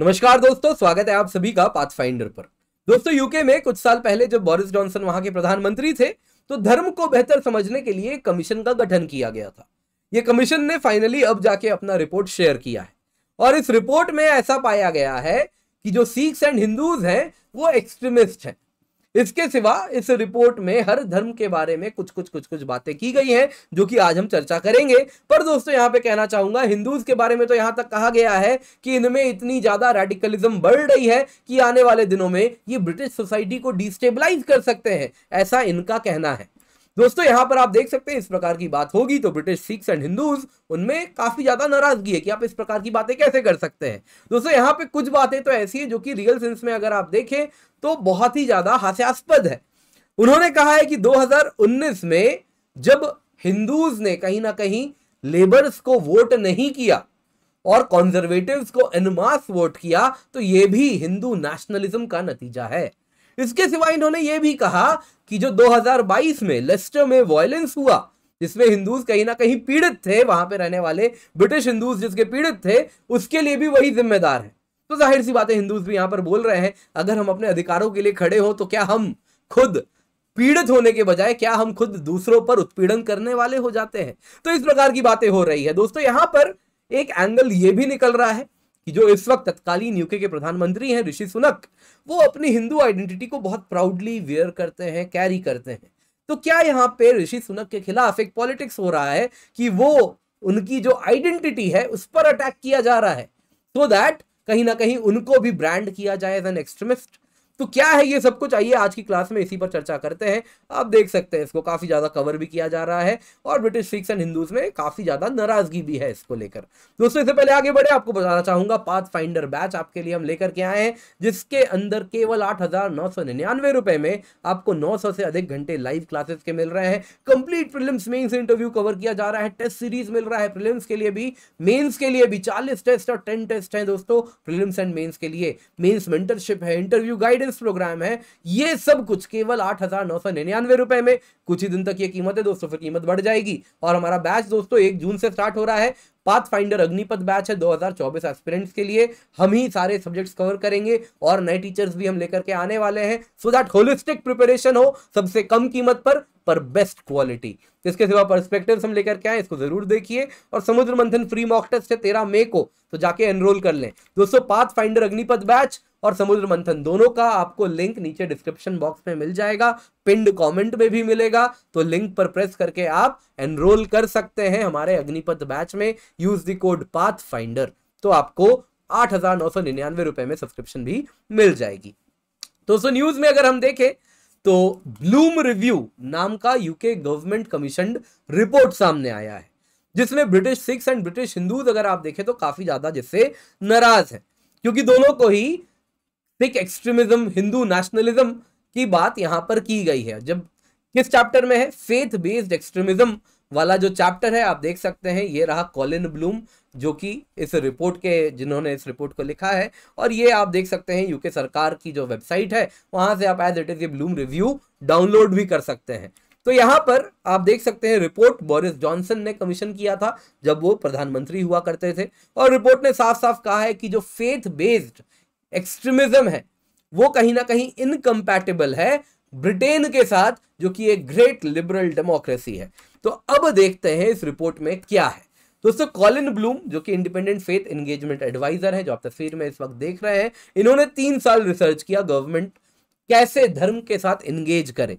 नमस्कार दोस्तों स्वागत है आप सभी का पाथ फाइंडर पर दोस्तों यूके में कुछ साल पहले जब बोरिस जॉनसन वहां के प्रधानमंत्री थे तो धर्म को बेहतर समझने के लिए कमीशन का गठन किया गया था ये कमीशन ने फाइनली अब जाके अपना रिपोर्ट शेयर किया है और इस रिपोर्ट में ऐसा पाया गया है कि जो सिख्स एंड हिंदूज हैं वो एक्सट्रीमिस्ट हैं इसके सिवा इस रिपोर्ट में हर धर्म के बारे में कुछ कुछ कुछ कुछ बातें की गई हैं जो कि आज हम चर्चा करेंगे पर दोस्तों यहां पे कहना चाहूंगा हिंदूज के बारे में तो यहां तक कहा गया है कि इनमें इतनी ज्यादा रेडिकलिज्म बढ़ रही है कि आने वाले दिनों में ये ब्रिटिश सोसाइटी को डिस्टेबलाइज कर सकते हैं ऐसा इनका कहना है दोस्तों यहाँ पर आप देख सकते हैं इस प्रकार की बात होगी तो ब्रिटिश सिख्स एंड हिंदूज उनमें काफी ज्यादा नाराजगी है कि आप इस प्रकार की बातें कैसे कर सकते हैं दोस्तों यहाँ पे कुछ बातें तो ऐसी है जो कि रियल सेंस में अगर आप देखें तो बहुत ही ज्यादा हास्यास्पद है उन्होंने कहा है कि दो में जब हिंदूज ने कहीं ना कहीं लेबर्स को वोट नहीं किया और कॉन्जर्वेटिव को एनमास वोट किया तो यह भी हिंदू नेशनलिज्म का नतीजा है इसके सिवा इन्होंने ये भी कहा कि जो 2022 में लेस्टर में वॉयलेंस हुआ जिसमें हिंदूज कहीं ना कहीं पीड़ित थे वहां पे रहने वाले ब्रिटिश हिंदूज जिसके पीड़ित थे उसके लिए भी वही जिम्मेदार है तो जाहिर सी बातें हिंदूज भी यहाँ पर बोल रहे हैं अगर हम अपने अधिकारों के लिए खड़े हो तो क्या हम खुद पीड़ित होने के बजाय क्या हम खुद दूसरों पर उत्पीड़न करने वाले हो जाते हैं तो इस प्रकार की बातें हो रही है दोस्तों यहां पर एक एंगल ये भी निकल रहा है कि जो इस वक्त तत्कालीन यूके के प्रधानमंत्री हैं ऋषि सुनक वो अपनी हिंदू आइडेंटिटी को बहुत प्राउडली वेयर करते हैं कैरी करते हैं तो क्या यहाँ पे ऋषि सुनक के खिलाफ एक पॉलिटिक्स हो रहा है कि वो उनकी जो आइडेंटिटी है उस पर अटैक किया जा रहा है सो so दैट कहीं ना कहीं उनको भी ब्रांड किया जाए एज एन एक्सट्रीमिस्ट तो क्या है ये सब कुछ आइए आज की क्लास में इसी पर चर्चा करते हैं आप देख सकते हैं इसको काफ़ी ज़्यादा कवर भी किया जा रहा है और ब्रिटिश सिख्स एंड हिंदूज में काफ़ी ज़्यादा नाराजगी भी है इसको लेकर दोस्तों इससे पहले आगे बढ़े आपको बताना चाहूंगा पाथ फाइंडर बैच आपके लिए हम लेकर के आए हैं जिसके अंदर केवल आठ रुपए में आपको नौ से अधिक घंटे लाइव क्लासेस के मिल रहे हैं complete film mains interview cover किया जा रहा है टेस्ट सीरीज मिल रहा है प्रीलिम्स के लिए भी मेन्स के लिए भी चालीस टेस्ट और टेन टेस्ट है दोस्तों प्रीलिम्स एंड मेन्स के लिए मेन्स मेंटरशिप है इंटरव्यू गाइडेंस मेंस प्रोग्राम है ये सब कुछ केवल आठ हजार नौ सौ निन्यानवे रुपए में कुछ ही दिन तक ये कीमत है दोस्तों फिर कीमत बढ़ जाएगी और हमारा बैच दोस्तों एक जून से स्टार्ट हो रहा है पाथ फाइंडर अग्निपथ बैच है 2024 हजार के लिए हम ही सारे सब्जेक्ट्स कवर करेंगे और नए टीचर्स भी हम लेकर के आने वाले हैं सो दैट होलिस्टिक प्रिपरेशन हो सबसे कम कीमत पर पर बेस्ट क्वालिटी इसके सिवा परस्पेक्टिव हम लेकर के आए इसको जरूर देखिए और समुद्र मंथन फ्री मॉक टेस्ट है तेरह मई को तो जाके एनरोल कर लें दोस्तों पाथ फाइंडर अग्निपथ बैच और समुद्र मंथन दोनों का आपको लिंक नीचे डिस्क्रिप्शन बॉक्स में मिल जाएगा पिंड कमेंट में भी मिलेगा तो लिंक पर प्रेस करके आप एनरोल कर सकते हैं हमारे अग्निपथ बैच में use the code path finder तो आपको आठ रुपए में सब्सक्रिप्शन भी मिल जाएगी दोस्तों न्यूज में अगर हम देखें तो ब्लूम रिव्यू नाम का यूके गवर्नमेंट कमीशन रिपोर्ट सामने आया है जिसमें British Sikhs and British Hindus अगर आप देखें तो काफी ज्यादा जिससे नाराज है क्योंकि दोनों को ही सिख एक्सट्रीमिज्म हिंदू नेशनलिज्म की बात यहां पर की गई है जब किस चैप्टर में है फेथ बेस्ड एक्सट्रीमिज्म वाला जो चैप्टर है आप देख सकते हैं ये रहा कॉलिन ब्लूम जो कि इस रिपोर्ट के जिन्होंने इस रिपोर्ट को लिखा है और ये आप देख सकते हैं यूके सरकार की जो वेबसाइट है वहां से आप एज इट इज ये ब्लूम रिव्यू डाउनलोड भी कर सकते हैं तो यहां पर आप देख सकते हैं रिपोर्ट बोरिस जॉनसन ने कमीशन किया था जब वो प्रधानमंत्री हुआ करते थे और रिपोर्ट ने साफ साफ कहा है कि जो फेथ बेस्ड एक्सट्रीमिज्म है वो कहीं ना कहीं इनकम्पैटिबल है ब्रिटेन के साथ जो कि एक ग्रेट लिबरल डेमोक्रेसी है तो अब देखते हैं इस रिपोर्ट में क्या है दोस्तों कॉलिन ब्लूम जो कि इंडिपेंडेंट फेथ एंगेजमेंट एडवाइजर है जो आप तस्वीर में इस वक्त देख रहे हैं इन्होंने तीन साल रिसर्च किया गवर्नमेंट कैसे धर्म के साथ एंगेज करे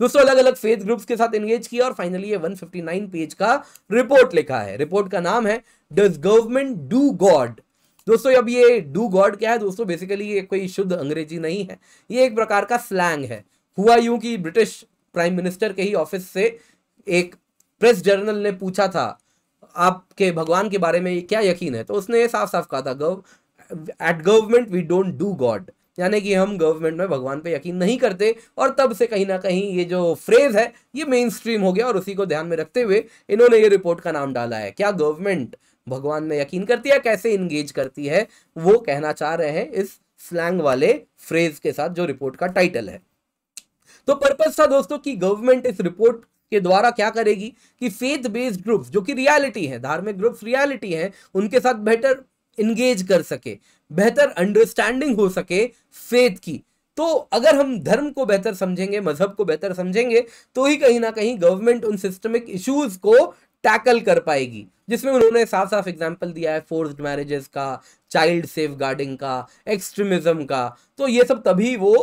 दोस्तों अलग अलग फेथ ग्रुप्स के साथ एंगेज किया और फाइनली ये 159 पेज का रिपोर्ट लिखा है रिपोर्ट का नाम है डज गवर्नमेंट डू गॉड दोस्तों अब ये डू गॉड क्या है दोस्तों बेसिकली ये कोई शुद्ध अंग्रेजी नहीं है ये एक प्रकार का स्लैंग है हुआ यूं कि ब्रिटिश प्राइम मिनिस्टर के ही ऑफिस से एक प्रेस जर्नल ने पूछा था आपके भगवान के बारे में क्या यकीन है तो उसने ये साफ साफ कहा था gov at government we don't do God यानी कि हम गवर्नमेंट में भगवान पे यकीन नहीं करते और तब से कहीं ना कहीं ये जो फ्रेज है ये मेन स्ट्रीम हो गया और उसी को ध्यान में रखते हुए इन्होंने ये रिपोर्ट का नाम डाला है क्या गवर्नमेंट भगवान में यकीन करती है कैसे इंगेज करती है वो कहना चाह रहे हैं इस स्लैंग वाले फ्रेज के साथ जो रिपोर्ट का टाइटल है तो पर्पज था दोस्तों कि गवर्नमेंट इस रिपोर्ट के द्वारा क्या करेगी कि फेथ बेस्ड ग्रुप्स जो कि रियलिटी है धार्मिक ग्रुप्स रियलिटी है उनके साथ बेटर इंगेज कर सके बेहतर अंडरस्टैंडिंग हो सके फेथ की तो अगर हम धर्म को बेहतर समझेंगे मजहब को बेहतर समझेंगे तो ही कहीं ना कहीं गवर्नमेंट उन सिस्टमिक इश्यूज को टैकल कर पाएगी जिसमें उन्होंने साफ साफ एग्जांपल दिया है फोर्स्ड मैरिजेस का चाइल्ड सेफ गार्डिंग का एक्सट्रीमिज्म का तो ये सब तभी वो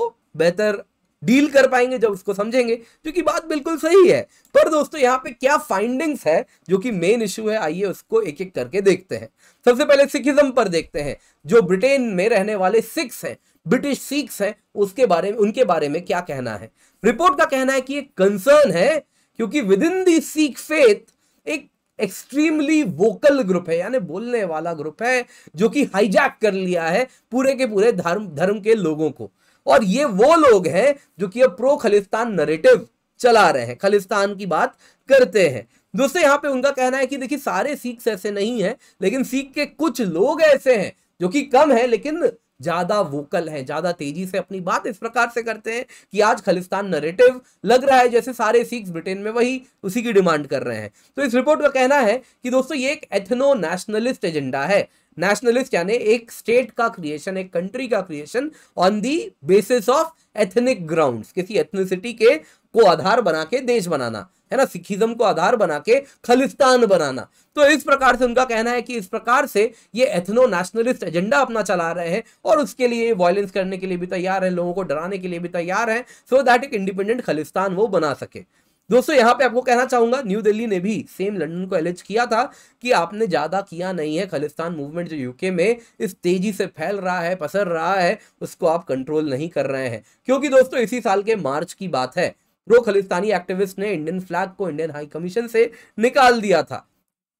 बेहतर डील कर पाएंगे जब उसको समझेंगे जो कि बात बिल्कुल सही है पर दोस्तों यहाँ पे क्या फाइंडिंग्स है जो कि मेन इश्यू है आइए उसको एक एक करके देखते हैं सबसे पहले सिखिज्म पर देखते हैं जो ब्रिटेन में रहने वाले सिख्स हैं ब्रिटिश सिख्स हैं उसके बारे में उनके बारे में क्या कहना है रिपोर्ट का कहना है कि एक कंसर्न है क्योंकि within the Sikh faith एक एक्सट्रीमली वोकल ग्रुप है यानी बोलने वाला ग्रुप है जो कि हाईजैक कर लिया है पूरे के पूरे धर्म धर्म के लोगों को और ये वो लोग हैं जो कि अब प्रो खलिस्तान नरेटिव चला रहे हैं खलिस्तान की बात करते हैं दूसरे यहाँ पे उनका कहना है कि देखिए सारे सिख ऐसे नहीं है लेकिन सिख के कुछ लोग ऐसे हैं जो कि कम है लेकिन ज्यादा वोकल हैं ज्यादा तेजी से अपनी बात इस प्रकार से करते हैं कि आज खलिस्तान नरेटिव लग रहा है जैसे सारे सिख ब्रिटेन में वही उसी की डिमांड कर रहे हैं तो इस रिपोर्ट का कहना है कि दोस्तों ये एक एथनो नेशनलिस्ट एजेंडा है नेशनलिस्ट यानी एक स्टेट का क्रिएशन एक कंट्री का creation on the basis of ethnic ground किसी एथनिसिटी के को आधार बना के देश बनाना है ना सिखिज्म को आधार बना के खलिस्तान बनाना तो इस प्रकार से उनका कहना है कि इस प्रकार से ये एथनो नेशनलिस्ट एजेंडा अपना चला रहे हैं और उसके लिए वायलेंस करने के लिए भी तैयार है लोगों को डराने के लिए भी तैयार है सो दैट एक इंडिपेंडेंट खलिस्तान वो बना सके दोस्तों यहाँ पे आपको कहना चाहूंगा न्यू दिल्ली ने भी सेम लंदन को एलिज किया था कि आपने ज़्यादा किया नहीं है खालिस्तान मूवमेंट जो यूके में इस तेजी से फैल रहा है पसर रहा है उसको आप कंट्रोल नहीं कर रहे हैं क्योंकि दोस्तों इसी साल के मार्च की बात है प्रो खलिस्तानी एक्टिविस्ट ने इंडियन फ्लैग को इंडियन हाई कमीशन से निकाल दिया था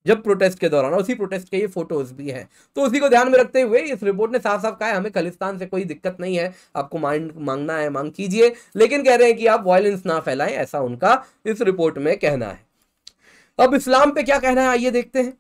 जब प्रोटेस्ट के दौरान उसी प्रोटेस्ट के ये फोटोज भी हैं तो उसी को ध्यान में रखते हुए इस रिपोर्ट ने साफ साफ कहा है हमें खालिस्तान से कोई दिक्कत नहीं है आपको मांग मांगना है मांग कीजिए लेकिन कह रहे हैं कि आप वायलेंस ना फैलाएं ऐसा उनका इस रिपोर्ट में कहना है अब इस्लाम पे क्या कहना है आइए देखते हैं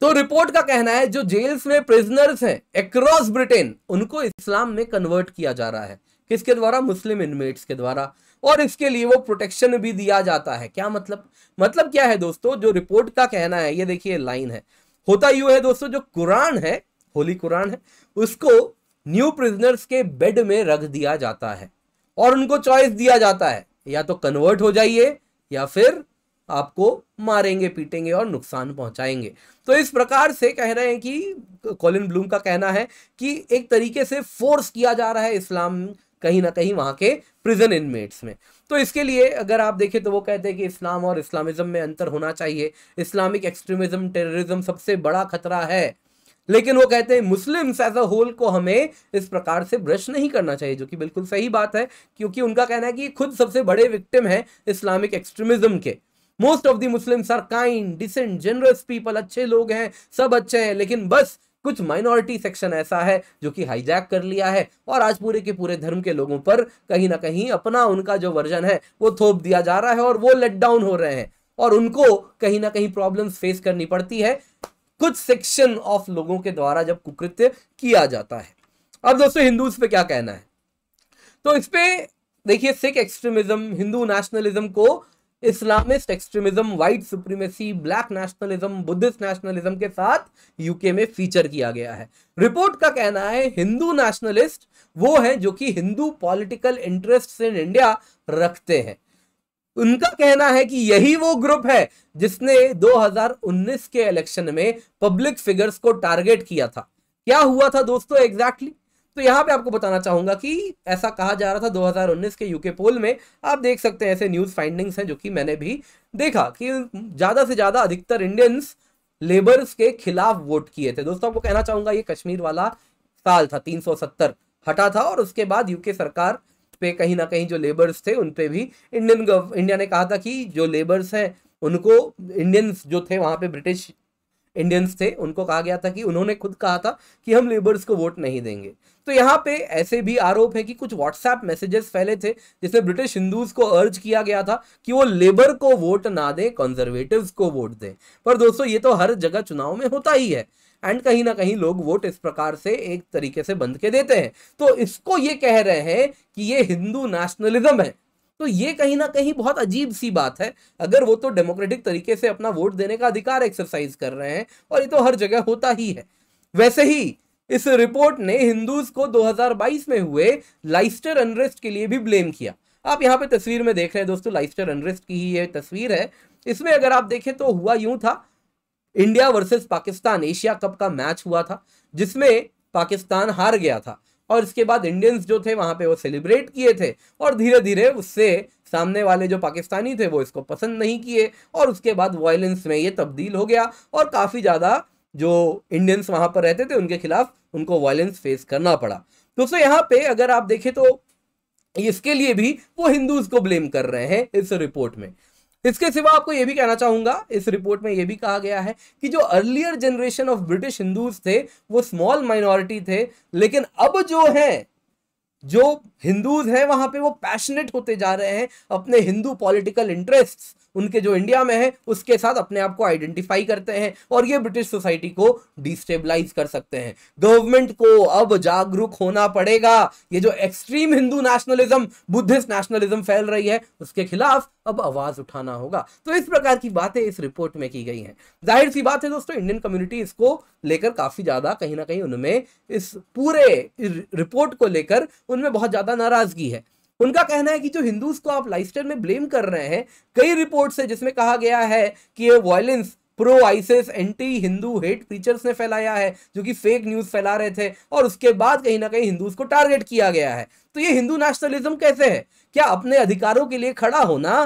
तो रिपोर्ट का कहना है जो जेल्स में प्रिजनर्स हैं अक्रॉस ब्रिटेन उनको इस्लाम में कन्वर्ट किया जा रहा है किसके द्वारा मुस्लिम इनमेट्स के द्वारा और इसके लिए वो प्रोटेक्शन भी दिया जाता है क्या मतलब मतलब क्या है दोस्तों जो रिपोर्ट का कहना है ये देखिए लाइन है होता यू है दोस्तों जो कुरान है होली कुरान है उसको न्यू प्रिजनर्स के बेड में रख दिया जाता है और उनको चॉइस दिया जाता है या तो कन्वर्ट हो जाइए या फिर आपको मारेंगे पीटेंगे और नुकसान पहुंचाएंगे तो इस प्रकार से कह रहे हैं कि कॉलिन ब्लूम का कहना है कि एक तरीके से फोर्स किया जा रहा है इस्लाम कहीं ना कहीं वहां के प्रिजन इनमेट्स में तो इसके लिए अगर आप देखें तो वो कहते हैं कि इस्लाम और इस्लामिज्म में अंतर होना चाहिए इस्लामिक एक्सट्रीमिज्म टेररिज्म सबसे बड़ा खतरा है लेकिन वो कहते हैं मुस्लिम्स एज अ होल को हमें इस प्रकार से ब्रश नहीं करना चाहिए जो कि बिल्कुल सही बात है क्योंकि उनका कहना है कि खुद सबसे बड़े विक्टिम है इस्लामिक एक्सट्रीमिज्म के most of the Muslims are kind decent generous people अच्छे लोग हैं सब अच्छे हैं लेकिन बस कुछ माइनॉरिटी सेक्शन ऐसा है जो कि हाईजैक कर लिया है और आज पूरे के पूरे धर्म के लोगों पर कहीं ना कहीं अपना उनका जो वर्जन है वो थोप दिया जा रहा है और वो लेट डाउन हो रहे हैं और उनको कहीं ना कहीं प्रॉब्लम फेस करनी पड़ती है कुछ सेक्शन ऑफ लोगों के द्वारा जब कुकृत्य किया जाता है अब दोस्तों हिंदू पे क्या कहना है तो इस पे देखिए सिख एक्सट्रीमिज्म हिंदू नेशनलिज्म को Islamist extremism white supremacy black nationalism Buddhist nationalism के साथ यूके में फीचर किया गया है रिपोर्ट का कहना है हिंदू नेशनलिस्ट वो हैं जो कि Hindu political interest in India रखते हैं उनका कहना है कि यही वो ग्रुप है जिसने 2019 के इलेक्शन में पब्लिक फिगर्स को टारगेट किया था क्या हुआ था दोस्तों एग्जैक्टली exactly? तो यहाँ पे आपको बताना चाहूंगा कि ऐसा कहा जा रहा था 2019 के यूके पोल में आप देख सकते हैं ऐसे न्यूज़ फाइंडिंग्स हैं जो कि मैंने भी देखा कि ज़्यादा से ज़्यादा अधिकतर इंडियंस लेबर्स के खिलाफ वोट किए थे दोस्तों आपको कहना चाहूंगा ये कश्मीर वाला साल था तीन हटा था और उसके बाद यूके सरकार पे कहीं ना कहीं जो लेबर्स थे उन पर भी इंडियन इंडिया ने कहा था कि जो लेबर्स हैं उनको इंडियंस जो थे वहां पे ब्रिटिश इंडियंस थे उनको कहा गया था कि उन्होंने खुद कहा था कि हम लेबर्स को वोट नहीं देंगे तो यहाँ पे ऐसे भी आरोप है कि कुछ व्हाट्सएप मैसेजेस फैले थे जिसमें ब्रिटिश हिंदूज को अर्ज किया गया था कि वो लेबर को वोट ना दें कंजर्वेटिव को वोट दें पर दोस्तों ये तो हर जगह चुनाव में होता ही है एंड कहीं ना कहीं लोग वोट इस प्रकार से एक तरीके से बंद के देते हैं तो इसको ये कह रहे हैं कि ये हिंदू नेशनलिज्म है तो ये कहीं ना कहीं बहुत अजीब सी बात है अगर वो तो डेमोक्रेटिक तरीके से अपना वोट देने का अधिकार एक्सरसाइज कर रहे हैं और ये तो हर जगह होता ही है वैसे ही इस रिपोर्ट ने हिंदूज को 2022 में हुए लाइस्टर अनरेस्ट के लिए भी ब्लेम किया आप यहाँ पे तस्वीर में देख रहे हैं दोस्तों लाइस्टर अनरेस्ट की ही ये तस्वीर है इसमें अगर आप देखें तो हुआ यूं था India versus Pakistan Asia cup का मैच हुआ था जिसमें पाकिस्तान हार गया था और इसके बाद इंडियंस जो थे वहाँ पे वो सेलिब्रेट किए थे और धीरे धीरे उससे सामने वाले जो पाकिस्तानी थे वो इसको पसंद नहीं किए और उसके बाद वायलेंस में ये तब्दील हो गया और काफ़ी ज़्यादा जो इंडियंस वहाँ पर रहते थे उनके खिलाफ उनको वायलेंस फेस करना पड़ा दोस्तों यहाँ पे अगर आप देखें तो इसके लिए भी वो हिंदूज को ब्लेम कर रहे हैं इस रिपोर्ट में इसके सिवा आपको यह भी कहना चाहूंगा इस रिपोर्ट में यह भी कहा गया है कि जो earlier generation of British Hindus थे वो स्मॉल माइनॉरिटी थे लेकिन अब जो हैं जो हिंदूज हैं वहां पे वो पैशनेट होते जा रहे हैं अपने हिंदू पॉलिटिकल इंटरेस्ट्स उनके जो इंडिया में है उसके साथ अपने आप को आइडेंटिफाई करते हैं और ये ब्रिटिश सोसाइटी को डिस्टेबलाइज कर सकते हैं गवर्नमेंट को अब जागरूक होना पड़ेगा ये जो extreme Hindu nationalism Buddhist nationalism फैल रही है उसके खिलाफ अब आवाज उठाना होगा तो इस प्रकार की बातें इस रिपोर्ट में की गई हैं जाहिर सी बात है दोस्तों इंडियन कम्युनिटी इसको लेकर काफी ज्यादा कहीं ना कहीं उनमें इस पूरे रिपोर्ट को लेकर उनमें बहुत ज़्यादा नाराज़गी है उनका कहना है कि जो हिंदूज को आप लाइफ में ब्लेम कर रहे हैं कई रिपोर्ट है जिसमें कहा गया है कि ये violence pro ISIS anti Hindu hate preachers ने फैलाया है जो कि फेक न्यूज़ फैला रहे थे और उसके बाद कहीं ना कहीं हिंदूज को टारगेट किया गया है तो ये हिंदू नेशनलिज्म कैसे है क्या अपने अधिकारों के लिए खड़ा होना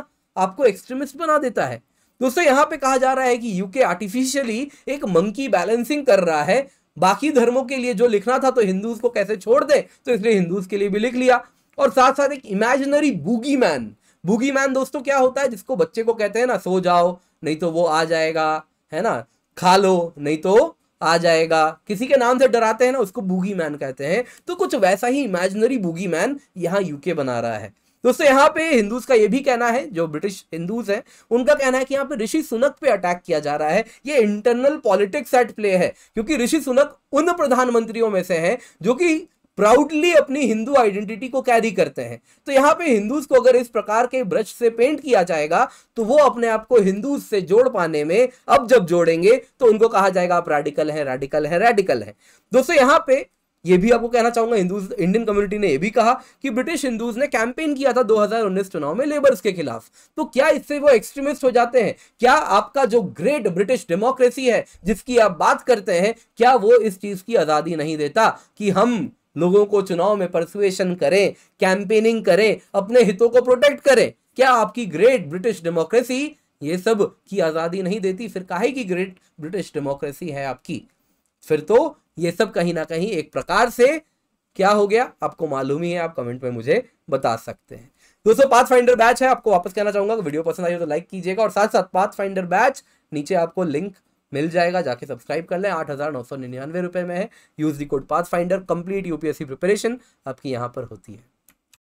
आपको एक्सट्रीमिस्ट बना देता है दोस्तों यहां पे कहा जा रहा है कि यूके आर्टिफिशियली एक मंकी बैलेंसिंग कर रहा है बाकी धर्मों के लिए जो लिखना था तो हिंदूज को कैसे छोड़ दे तो इसलिए हिंदूज के लिए भी लिख लिया और साथ साथ एक imaginary bogeyman bogeyman दोस्तों क्या होता है जिसको बच्चे को कहते हैं ना सो जाओ नहीं तो वो आ जाएगा है ना खा लो नहीं तो आ जाएगा किसी के नाम से डराते हैं ना उसको बूगी मैन कहते हैं तो कुछ वैसा ही इमेजिनरी बूगी मैन यहाँ यूके बना रहा है दोस्तों यहाँ पे हिंदूज का ये भी कहना है जो ब्रिटिश हिंदूज हैं उनका कहना है कि यहाँ पे ऋषि सुनक पे अटैक किया जा रहा है ये इंटरनल पॉलिटिक्स एट प्ले है क्योंकि ऋषि सुनक उन प्रधानमंत्रियों में से हैं जो कि प्राउडली अपनी हिंदू आइडेंटिटी को कैरी करते हैं तो यहाँ पे हिंदूज को अगर इस प्रकार के ब्रश से पेंट किया जाएगा तो वो अपने आप को हिंदूज से जोड़ पाने में अब जब जोड़ेंगे तो उनको कहा जाएगा आप रेडिकल हैं रेडिकल हैं रेडिकल हैं दोस्तों यहाँ पे ये भी आपको कहना चाहूंगा हिंदूज इंडियन कम्युनिटी ने यह भी कहा कि ब्रिटिश हिंदूज ने कैंपेन किया था 2019 चुनाव में लेबर्स के खिलाफ तो क्या इससे वो एक्सट्रीमिस्ट हो जाते हैं क्या आपका जो ग्रेट ब्रिटिश डेमोक्रेसी है जिसकी आप बात करते हैं क्या वो इस चीज की आजादी नहीं देता कि हम लोगों को चुनाव में परसुएशन करें कैंपेनिंग करें अपने हितों को प्रोटेक्ट करें क्या आपकी ग्रेट ब्रिटिश डेमोक्रेसी ये सब की आज़ादी नहीं देती फिर काहे की ग्रेट ब्रिटिश डेमोक्रेसी है आपकी फिर तो ये सब कहीं ना कहीं एक प्रकार से क्या हो गया आपको मालूम ही है आप कमेंट में मुझे बता सकते हैं दोस्तों पाथ फाइंडर बैच है आपको वापस कहना चाहूंगा कि वीडियो पसंद आई हो तो लाइक कीजिएगा और साथ साथ पाथ फाइंडर बैच नीचे आपको लिंक मिल जाएगा जाके सब्सक्राइब कर लें आठ हज़ार नौ सौ निन्यानवे रुपए में है use the code path finder complete UPSC preparation आपकी यहाँ पर होती है